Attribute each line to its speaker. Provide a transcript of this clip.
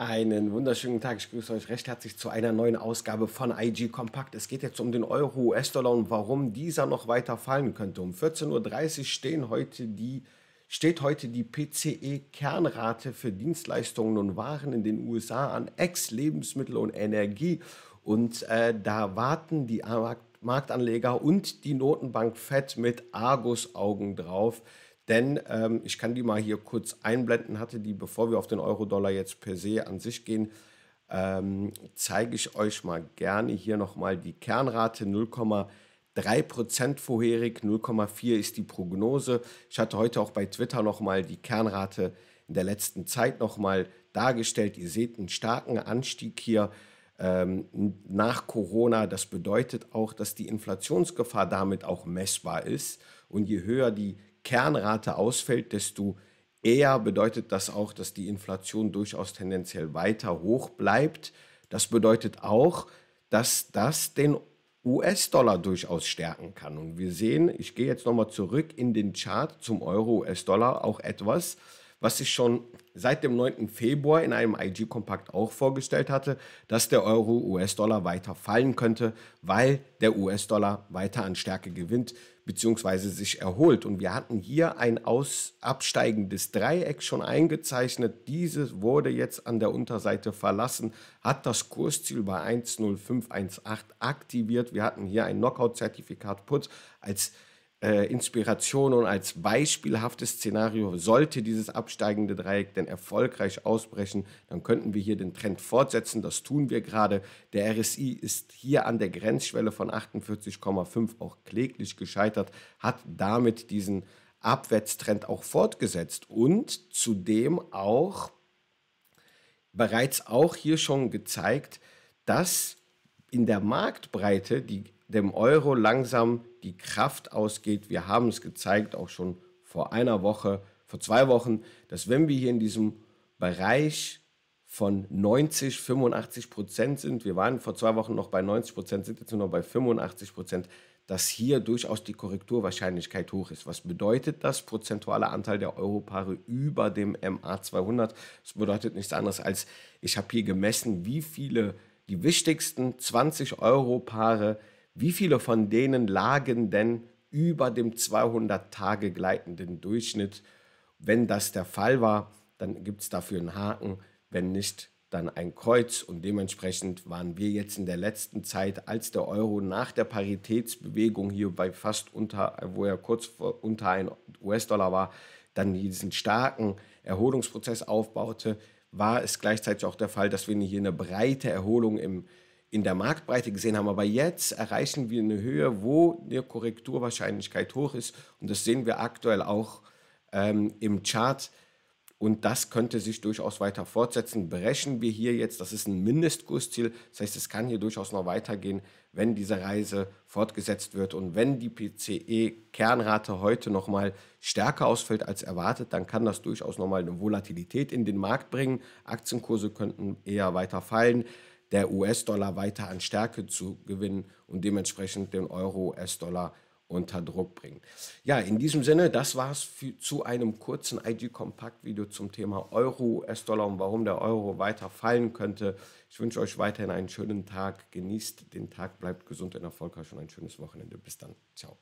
Speaker 1: Einen wunderschönen Tag. Ich grüße euch recht herzlich zu einer neuen Ausgabe von IG Kompakt. Es geht jetzt um den Euro, US-Dollar und warum dieser noch weiter fallen könnte. Um 14.30 Uhr stehen heute die, steht heute die PCE-Kernrate für Dienstleistungen und Waren in den USA an Ex-Lebensmittel und Energie. Und äh, da warten die Marktanleger und die Notenbank FED mit Argus-Augen drauf. Denn ähm, ich kann die mal hier kurz einblenden, hatte die, bevor wir auf den Euro-Dollar jetzt per se an sich gehen, ähm, zeige ich euch mal gerne hier nochmal die Kernrate 0,3% vorherig, 0,4 ist die Prognose. Ich hatte heute auch bei Twitter nochmal die Kernrate in der letzten Zeit nochmal dargestellt. Ihr seht einen starken Anstieg hier ähm, nach Corona. Das bedeutet auch, dass die Inflationsgefahr damit auch messbar ist. Und je höher die Inflationsgefahr, Kernrate ausfällt, desto eher bedeutet das auch, dass die Inflation durchaus tendenziell weiter hoch bleibt. Das bedeutet auch, dass das den US-Dollar durchaus stärken kann. Und wir sehen, ich gehe jetzt nochmal zurück in den Chart zum Euro-US-Dollar, auch etwas, was ich schon seit dem 9. Februar in einem IG-Kompakt auch vorgestellt hatte, dass der Euro-US-Dollar weiter fallen könnte, weil der US-Dollar weiter an Stärke gewinnt beziehungsweise sich erholt. Und wir hatten hier ein aus, absteigendes Dreieck schon eingezeichnet. Dieses wurde jetzt an der Unterseite verlassen, hat das Kursziel bei 1,0518 aktiviert. Wir hatten hier ein Knockout-Zertifikat Putz als äh, Inspiration und als beispielhaftes Szenario, sollte dieses absteigende Dreieck denn erfolgreich ausbrechen, dann könnten wir hier den Trend fortsetzen. Das tun wir gerade. Der RSI ist hier an der Grenzschwelle von 48,5 auch kläglich gescheitert, hat damit diesen Abwärtstrend auch fortgesetzt und zudem auch bereits auch hier schon gezeigt, dass in der Marktbreite die dem Euro langsam die Kraft ausgeht. Wir haben es gezeigt, auch schon vor einer Woche, vor zwei Wochen, dass wenn wir hier in diesem Bereich von 90, 85 Prozent sind, wir waren vor zwei Wochen noch bei 90 Prozent, sind jetzt nur noch bei 85 Prozent, dass hier durchaus die Korrekturwahrscheinlichkeit hoch ist. Was bedeutet das? Prozentualer Anteil der Europaare über dem MA200. Das bedeutet nichts anderes als, ich habe hier gemessen, wie viele die wichtigsten 20 Europaare wie viele von denen lagen denn über dem 200 Tage gleitenden Durchschnitt? Wenn das der Fall war, dann gibt es dafür einen Haken. Wenn nicht, dann ein Kreuz. Und dementsprechend waren wir jetzt in der letzten Zeit, als der Euro nach der Paritätsbewegung hier bei fast unter, wo er kurz unter ein US-Dollar war, dann diesen starken Erholungsprozess aufbaute, war es gleichzeitig auch der Fall, dass wir hier eine breite Erholung im in der Marktbreite gesehen haben. Aber jetzt erreichen wir eine Höhe, wo eine Korrekturwahrscheinlichkeit hoch ist. Und das sehen wir aktuell auch ähm, im Chart. Und das könnte sich durchaus weiter fortsetzen. Berechnen wir hier jetzt, das ist ein Mindestkursziel. Das heißt, es kann hier durchaus noch weitergehen, wenn diese Reise fortgesetzt wird. Und wenn die PCE-Kernrate heute noch mal stärker ausfällt als erwartet, dann kann das durchaus noch mal eine Volatilität in den Markt bringen. Aktienkurse könnten eher weiter fallen der US-Dollar weiter an Stärke zu gewinnen und dementsprechend den Euro-US-Dollar unter Druck bringen. Ja, in diesem Sinne, das war es zu einem kurzen IG-Kompakt-Video zum Thema Euro, US-Dollar und warum der Euro weiter fallen könnte. Ich wünsche euch weiterhin einen schönen Tag, genießt den Tag, bleibt gesund und erfolgreich und ein schönes Wochenende. Bis dann, ciao.